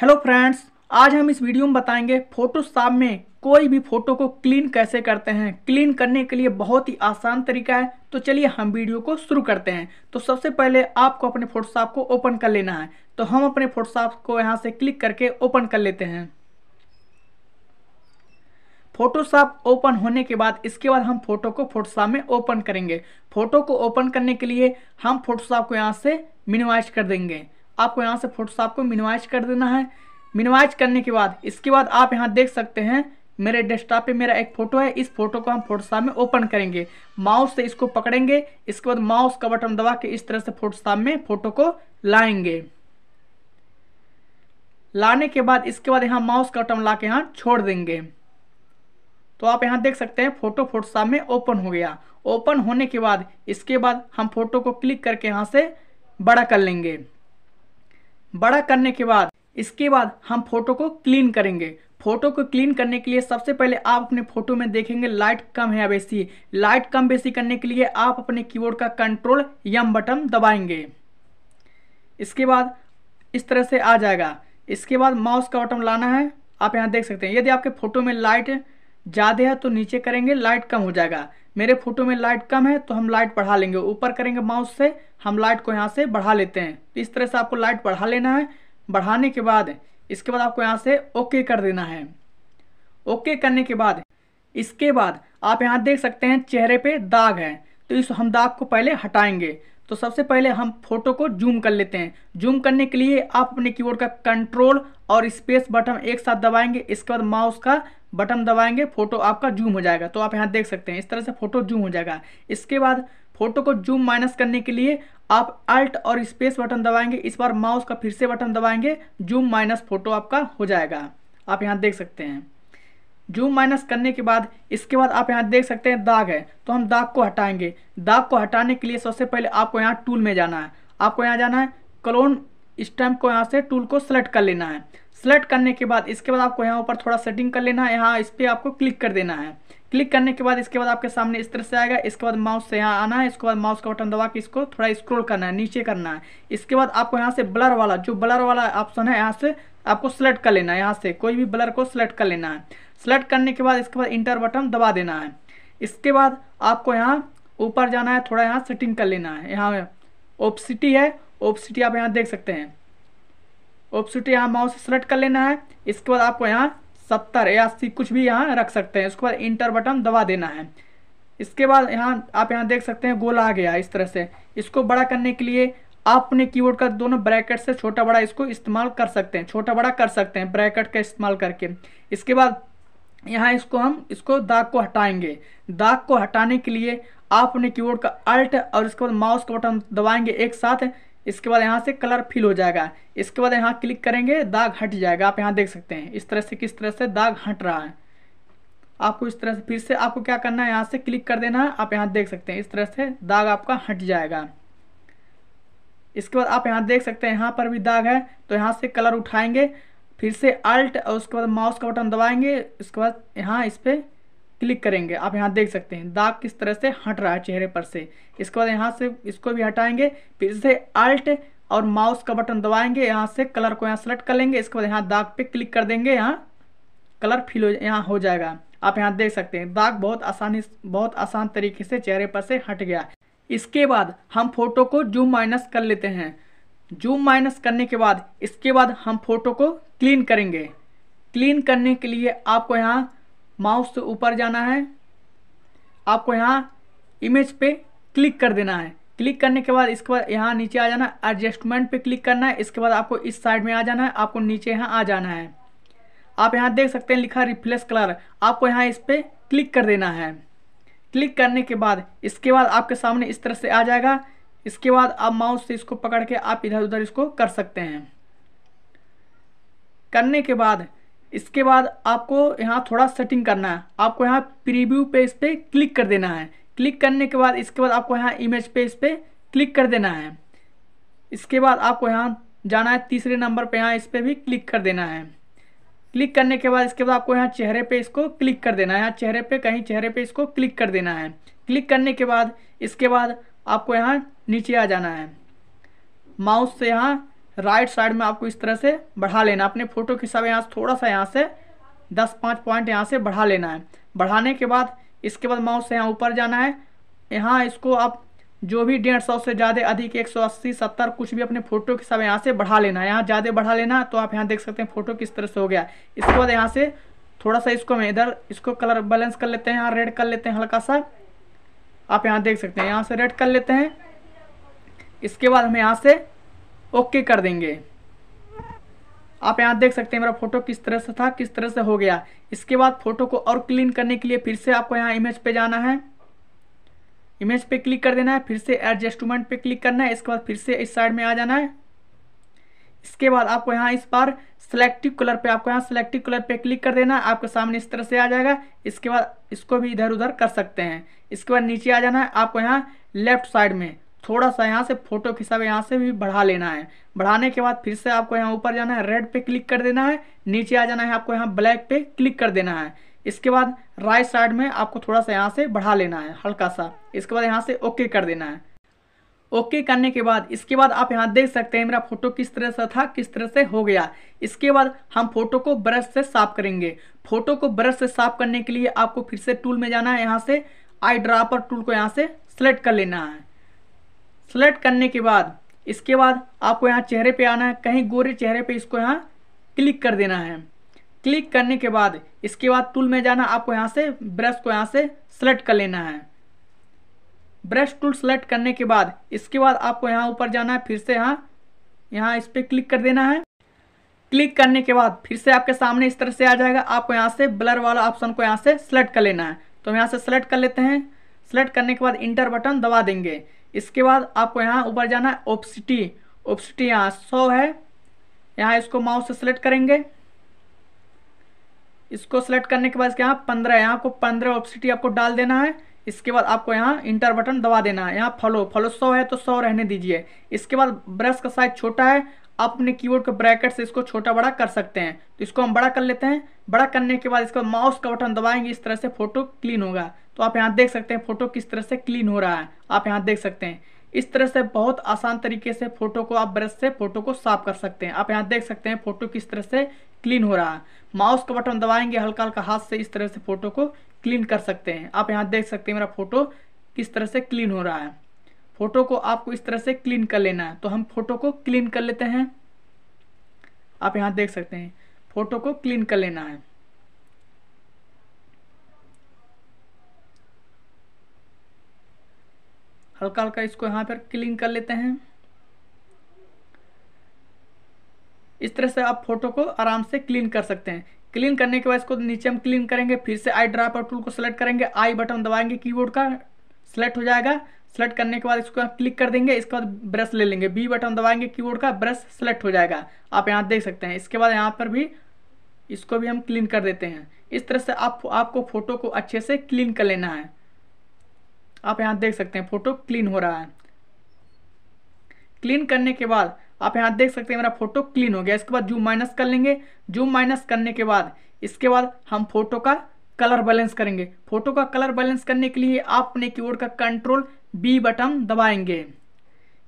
hello friends आज हम इस वीडियो में बताएंगे फोटोशॉप में कोई भी फोटो को क्लीन कैसे करते हैं क्लीन करने के लिए बहुत ही आसान तरीका है तो चलिए हम वीडियो को शुरू करते हैं तो सबसे पहले आपको अपने फोटोशॉप को ओपन कर लेना है तो हम अपने फोटोशॉप को यहाँ से क्लिक करके ओपन कर लेते हैं फोटोशॉप ओपन होने के बाद इसके बाद हम फोटो को फोटोशॉप में ओपन करेंगे फोटो को ओपन करने के लिए हम फोटोशॉप को यहाँ से मिनिमाइज कर देंगे आपको यहाँ से फोटोशॉप को मिनिमाइज कर देना है मिनिमाइज करने के बाद इसके बाद आप यहाँ देख सकते हैं मेरे डेस्कटॉप पे मेरा एक फ़ोटो है इस फोटो को हम फोटोशॉप में ओपन करेंगे माउस से इसको पकड़ेंगे इसके बाद माउस का बटन दबा के इस तरह से फोटोशॉप में फ़ोटो को लाएंगे लाने के बाद इसके बाद यहाँ माउस का बटन ला के यहाँ छोड़ देंगे तो आप यहाँ देख सकते हैं फ़ोटो फोटोशॉप में ओपन हो गया ओपन होने के बाद इसके बाद हम फोटो को क्लिक करके यहाँ से बड़ा कर लेंगे बड़ा करने के बाद इसके बाद हम फोटो को क्लीन करेंगे फोटो को क्लीन करने के लिए सबसे पहले आप अपने फोटो में देखेंगे लाइट कम है बेसी लाइट कम बेसी करने के लिए आप अपने कीबोर्ड का कंट्रोल यम बटन दबाएंगे इसके बाद इस तरह से आ जाएगा इसके बाद माउस का बटन लाना है आप यहाँ देख सकते हैं यदि आपके फोटो में लाइट ज़्यादा है तो नीचे करेंगे लाइट कम हो जाएगा मेरे फोटो में लाइट कम है तो हम लाइट बढ़ा लेंगे ऊपर करेंगे माउस से हम लाइट को यहाँ से बढ़ा लेते हैं तो इस तरह से आपको लाइट बढ़ा लेना है बढ़ाने के बाद इसके बाद आपको यहाँ से ओके कर देना है ओके करने के बाद इसके बाद आप यहाँ देख सकते हैं चेहरे पे दाग है तो इस हम दाग को पहले हटाएंगे तो सबसे पहले हम फोटो को जूम कर लेते हैं जूम करने के लिए आप अपने कीबोर्ड का कंट्रोल और स्पेस बटन एक साथ दबाएंगे इसके बाद माउस का बटन दबाएंगे फोटो आपका जूम हो जाएगा तो आप यहाँ देख सकते हैं इस तरह से फोटो जूम हो जाएगा इसके बाद फोटो को जूम माइनस करने के लिए आप अल्ट और स्पेस बटन दबाएंगे इस बार माउस का फिर से बटन दबाएंगे जूम माइनस फोटो आपका हो जाएगा आप यहाँ देख सकते हैं जूम माइनस करने के बाद इसके बाद आप यहाँ देख सकते हैं दाग है तो हम दाग को हटाएंगे दाग को हटाने के लिए सबसे पहले आपको यहाँ टूल में जाना है आपको यहाँ जाना है क्लोन स्टैम्प को यहाँ से टूल को सेलेक्ट कर लेना है सेलेक्ट करने के बाद इसके बाद आपको यहाँ ऊपर थोड़ा सेटिंग कर लेना है यहाँ इस पर आपको क्लिक कर देना है क्लिक करने के बाद इसके बाद आपके सामने इस तरह से आएगा इसके बाद माउस से यहाँ आना है इसके बाद माउस का बटन दबा के इसको थोड़ा स्क्रॉल करना है नीचे करना है इसके बाद आपको यहाँ से ब्लर वाला जो ब्लर वाला ऑप्शन है यहाँ से आपको सेलेक्ट कर लेना है यहाँ से कोई भी ब्लर को सेलेक्ट कर लेना है सेलेक्ट करने के बाद इसके बाद इंटर बटन दबा देना है इसके बाद आपको यहाँ ऊपर जाना है थोड़ा यहाँ सेटिंग कर लेना है यहाँ ओपसिटी है ओपसिटी आप यहाँ देख सकते हैं ऑप्शन यहाँ माउस सेलेक्ट कर लेना है इसके बाद आपको यहाँ सत्तर या अस्सी कुछ भी यहाँ रख सकते हैं उसके बाद इंटर बटन दबा देना है इसके बाद यहाँ आप यहाँ देख सकते हैं गोला आ गया इस तरह से इसको बड़ा करने के लिए आप अपने कीबोर्ड का दोनों ब्रैकेट से छोटा बड़ा इसको इस्तेमाल कर सकते हैं छोटा बड़ा कर सकते हैं ब्रैकेट का इस्तेमाल करके इसके बाद यहाँ इसको हम इसको दाग को हटाएंगे दाग को हटाने के लिए आप अपने कीबोर्ड का अल्ट और इसके बाद माउस का बटन दबाएंगे एक साथ इसके बाद यहाँ से कलर फिल हो जाएगा इसके बाद यहाँ क्लिक करेंगे दाग हट जाएगा आप यहाँ देख सकते हैं इस तरह से किस तरह से दाग हट रहा है आपको इस तरह से फिर से आपको क्या करना है यहाँ से क्लिक कर देना है आप यहाँ देख सकते हैं इस तरह से दाग आपका हट जाएगा इसके बाद आप यहाँ देख सकते हैं यहाँ पर भी दाग है तो यहाँ से कलर उठाएंगे फिर से अल्ट और उसके बाद माउस का बटन दबाएंगे उसके बाद यहाँ इस पर क्लिक करेंगे आप यहाँ देख सकते हैं दाग किस तरह से हट रहा है चेहरे पर से इसके बाद यहाँ से इसको भी हटाएंगे फिर से अल्ट और माउस का बटन दबाएंगे यहाँ से कलर को यहाँ सेलेक्ट कर लेंगे इसके बाद यहाँ दाग पे क्लिक कर देंगे यहाँ कलर फिल हो यहाँ हो जाएगा आप यहाँ देख सकते हैं दाग बहुत आसानी बहुत आसान तरीके से चेहरे पर से हट गया इसके बाद हम फोटो को जूम माइनस कर लेते हैं जूम माइनस करने के बाद इसके बाद हम फोटो को क्लीन करेंगे क्लीन करने के लिए आपको यहाँ माउस से ऊपर जाना है आपको यहाँ इमेज पे क्लिक कर देना है क्लिक करने के बाद इसके बाद यहाँ नीचे आ जाना है एडजस्टमेंट पे क्लिक करना है इसके बाद आपको इस साइड में आ जाना है आपको नीचे यहाँ आ जाना है आप यहाँ देख सकते हैं लिखा रिफ्लेश कलर आपको यहाँ इस पर क्लिक कर देना है क्लिक करने के बाद इसके बाद आपके सामने इस तरह से आ जाएगा इसके बाद आप माउस से इसको पकड़ के आप इधर उधर इसको कर सकते हैं करने के बाद इसके बाद आपको यहाँ थोड़ा सेटिंग करना है आपको यहाँ प्रीव्यू पे इस पर क्लिक कर देना है क्लिक करने के बाद इसके बाद आपको यहाँ इमेज पे इस पर क्लिक कर देना है इसके बाद आपको यहाँ जाना है तीसरे नंबर पे यहाँ इस पर भी क्लिक कर देना है क्लिक करने के बाद इसके बाद आपको यहाँ चेहरे पे इसको क्लिक कर देना है यहाँ चेहरे पे कहीं चेहरे पे इसको क्लिक कर देना है क्लिक करने के बाद इसके बाद आपको यहाँ नीचे आ जाना है माउस से यहाँ राइट साइड में आपको इस तरह से बढ़ा लेना अपने फ़ोटो के हिसाब यहाँ थोड़ा सा यहाँ से दस पाँच पॉइंट यहाँ से बढ़ा लेना है बढ़ाने के बाद इसके बाद माउस से यहाँ ऊपर जाना है यहाँ इसको आप जो भी डेढ़ सौ से ज़्यादा अधिक एक सौ अस्सी सत्तर कुछ भी अपने फ़ोटो के सब यहाँ से बढ़ा लेना है यहाँ ज़्यादा बढ़ा लेना तो आप यहाँ देख सकते हैं फ़ोटो किस तरह से हो गया इसके बाद यहाँ से थोड़ा सा इसको मैं इधर इसको कलर बैलेंस कर लेते हैं यहाँ रेड कर लेते हैं हल्का सा आप यहाँ देख सकते हैं यहाँ से रेड कर लेते हैं इसके बाद हम यहाँ से ओके कर देंगे आप यहाँ देख सकते हैं मेरा फोटो किस तरह से था किस तरह से हो गया इसके बाद फोटो को और क्लीन करने के लिए फिर से आपको यहाँ इमेज पे जाना है इमेज पे क्लिक कर देना है फिर से एडजस्टमेंट पे क्लिक करना है इसके बाद फिर से इस साइड में आ जाना है इसके बाद आपको यहाँ इस बार सेलेक्टिव कलर पे आपको यहाँ सेलेक्टिव कलर पे क्लिक कर देना है आपके सामने इस तरह से आ जाएगा इसके बाद इसको भी इधर उधर कर सकते हैं इसके बाद नीचे आ जाना है आपको यहाँ लेफ्ट साइड में थोड़ा सा यहाँ से फोटो खिंचा हुआ यहाँ से भी बढ़ा लेना है बढ़ाने के बाद फिर से आपको यहाँ ऊपर जाना है रेड पे क्लिक कर देना है नीचे आ जाना है आपको यहाँ ब्लैक पे क्लिक कर देना है इसके बाद राइट साइड में आपको थोड़ा सा यहाँ से बढ़ा लेना है हल्का सा इसके बाद यहाँ से ओके कर देना है ओके okay करने के बाद इसके बाद आप यहाँ देख सकते हैं मेरा फोटो किस तरह से था किस तरह से हो गया इसके बाद हम फोटो को ब्रश से साफ करेंगे फोटो को ब्रश से साफ करने के लिए आपको फिर से टूल में जाना है यहाँ से आई ड्रापर टूल को यहाँ से सेलेक्ट कर लेना है सेलेक्ट करने के बाद इसके बाद आपको यहाँ चेहरे पे आना है कहीं गोरे चेहरे पे इसको यहाँ क्लिक कर देना है क्लिक करने के बाद इसके बाद टूल में जाना आपको यहाँ से ब्रश को यहाँ से सेलेक्ट कर लेना है ब्रश टूल सेलेक्ट करने के बाद इसके बाद आपको यहाँ ऊपर जाना है फिर से यहाँ यहाँ इस पर क्लिक कर देना है क्लिक करने के बाद फिर से आपके सामने इस तरह से आ जाएगा आपको यहाँ से ब्लर वाला ऑप्शन को यहाँ से सेलेक्ट कर लेना है तो हम यहाँ से सेलेक्ट कर लेते हैं सेलेक्ट करने के बाद इंटर बटन दबा देंगे इसके बाद आपको यहाँ ऊपर जाना है ओपसिटी ओपसिटी यहाँ सौ है यहाँ इसको माउस से सेलेक्ट करेंगे इसको सेलेक्ट करने के बाद इसके यहाँ पंद्रह यहाँ को पंद्रह ऑप्सिटी आपको डाल देना है इसके बाद आपको यहाँ इंटर बटन दबा देना है यहाँ फॉलो फॉलो सौ है तो सौ रहने दीजिए इसके बाद ब्रश का साइज छोटा है अपने कीबोर्ड को ब्रैकेट से इसको छोटा बड़ा कर सकते हैं तो इसको हम बड़ा कर लेते हैं बड़ा करने के बाद इसको माउस का बटन दबाएंगे इस तरह से फोटो क्लीन होगा तो आप यहाँ देख सकते हैं फोटो किस तरह से क्लीन हो रहा है आप यहाँ देख सकते हैं इस तरह से बहुत आसान तरीके से फोटो को आप ब्रश से फोटो को साफ कर सकते हैं आप यहाँ देख सकते हैं फोटो किस तरह से क्लीन हो रहा है माउस का बटन दबाएंगे हल्का हल्का हाथ से इस तरह से फोटो को क्लीन कर सकते हैं आप यहाँ देख सकते हैं मेरा फोटो किस तरह से क्लीन हो रहा है फोटो को आपको इस तरह से क्लीन कर लेना है तो हम फोटो को क्लीन कर लेते हैं आप यहाँ देख सकते हैं फोटो को क्लीन कर लेना है हल्का हल्का इसको यहाँ पर क्लीन कर लेते हैं इस तरह से आप फोटो को आराम से क्लीन कर सकते हैं क्लीन करने के बाद इसको नीचे हम क्लीन करेंगे फिर से आई ड्रापर टूल को सेलेक्ट करेंगे आई बटन दबाएंगे कीबोर्ड का सेलेक्ट हो जाएगा सेलेक्ट करने के बाद इसको क्लिक कर देंगे इसके बाद ब्रश ले लेंगे बी बटन दबाएंगे कीबोर्ड का ब्रश सेलेक्ट हो जाएगा आप यहाँ देख सकते हैं इसके बाद यहाँ पर भी इसको भी हम क्लीन कर देते हैं इस तरह से आप आपको फ़ोटो को अच्छे से क्लीन कर लेना है आप यहाँ देख सकते हैं फ़ोटो क्लीन हो रहा है क्लीन करने के बाद आप यहाँ देख सकते हैं मेरा फ़ोटो क्लीन हो गया इसके बाद जूम माइनस कर लेंगे जूम माइनस करने के बाद इसके बाद हम फ़ोटो का कलर बैलेंस करेंगे फ़ोटो का कलर बैलेंस करने के लिए आप अपने कीबोर्ड का कंट्रोल बी बटन दबाएंगे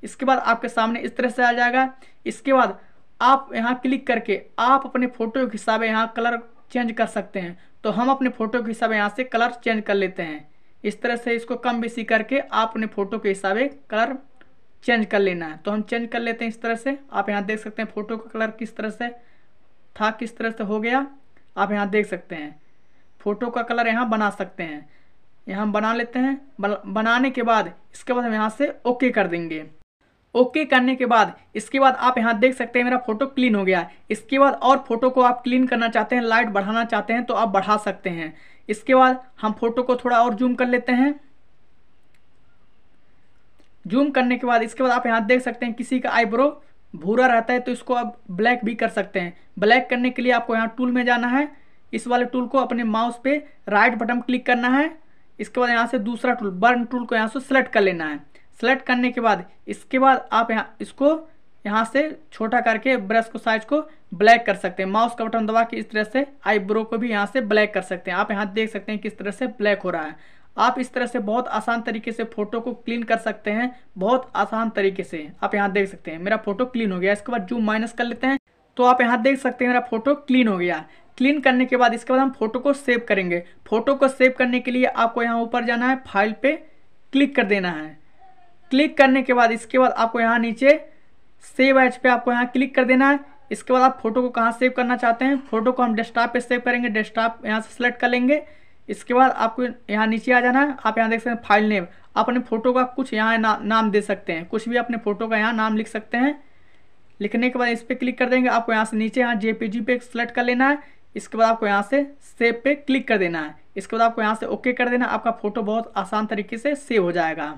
इसके बाद आपके सामने इस तरह से आ जाएगा इसके बाद आप यहाँ क्लिक करके आप अपने फ़ोटो के हिसाब यहाँ कलर चेंज कर सकते हैं तो हम अपने फ़ोटो के हिसाब यहाँ से कलर चेंज कर लेते हैं इस तरह से इसको कम बेसी करके आप अपने फ़ोटो के हिसाब कलर चेंज कर लेना है तो हम चेंज कर लेते हैं इस तरह से आप यहाँ देख सकते हैं फ़ोटो का कलर किस तरह से था किस तरह से हो गया आप यहाँ देख सकते हैं फ़ोटो का कलर यहाँ बना सकते हैं यहाँ हम बना लेते हैं बनाने के बाद इसके बाद हम यहाँ से ओके कर देंगे ओके करने के बाद इसके बाद आप यहाँ देख सकते हैं मेरा फोटो क्लीन हो गया है इसके बाद और फोटो को आप क्लीन करना चाहते हैं लाइट बढ़ाना चाहते हैं तो आप बढ़ा सकते हैं इसके बाद हम फोटो को थोड़ा और जूम कर लेते हैं जूम करने के बाद इसके बाद आप यहाँ देख सकते हैं किसी का आईब्रो भूरा रहता है तो इसको आप ब्लैक भी कर सकते हैं ब्लैक करने के लिए आपको यहाँ टूल में जाना है इस वाले टूल को अपने माउस पे राइट बटन क्लिक करना है इसके बाद यहाँ से दूसरा टूल बर्न टूल को यहाँ से सेलेक्ट कर लेना है सेलेक्ट करने के बाद इसके बाद आप यहाँ इसको यहाँ से छोटा करके ब्रश को साइज को ब्लैक कर सकते हैं माउस का बटन दबा के इस तरह से आईब्रो को भी यहाँ से ब्लैक कर सकते हैं आप यहाँ देख सकते हैं किस तरह से ब्लैक हो रहा है आप इस तरह से बहुत आसान तरीके से फ़ोटो को क्लीन कर सकते हैं बहुत आसान तरीके से आप यहाँ देख सकते हैं मेरा फोटो क्लीन हो गया इसके बाद जूम माइनस कर लेते हैं तो आप यहाँ देख सकते हैं मेरा फोटो क्लीन हो गया क्लीन करने के बाद इसके बाद हम फोटो को सेव करेंगे फोटो को सेव करने के लिए आपको यहाँ ऊपर जाना है फाइल पे क्लिक कर देना है क्लिक करने के बाद इसके बाद आपको यहाँ नीचे सेव एच पे आपको यहाँ क्लिक कर देना है इसके बाद आप फोटो को कहाँ सेव करना चाहते हैं फोटो को हम डेस्कटॉप पे सेव करेंगे डेस्कटॉप यहाँ से सेलेक्ट कर लेंगे इसके बाद आपको यहाँ नीचे आ जाना है आप यहाँ देख सकते हैं फाइल नेम आप अपने फ़ोटो का कुछ यहाँ ना, नाम दे सकते हैं कुछ भी अपने फ़ोटो का यहाँ नाम लिख सकते हैं लिखने के बाद इस पर क्लिक कर देंगे आपको यहाँ से नीचे यहाँ जे पे सेलेक्ट कर लेना है इसके बाद आपको यहाँ से सेव पे क्लिक कर देना है इसके बाद आपको यहाँ से ओके कर देना आपका फ़ोटो बहुत आसान तरीके से सेव हो जाएगा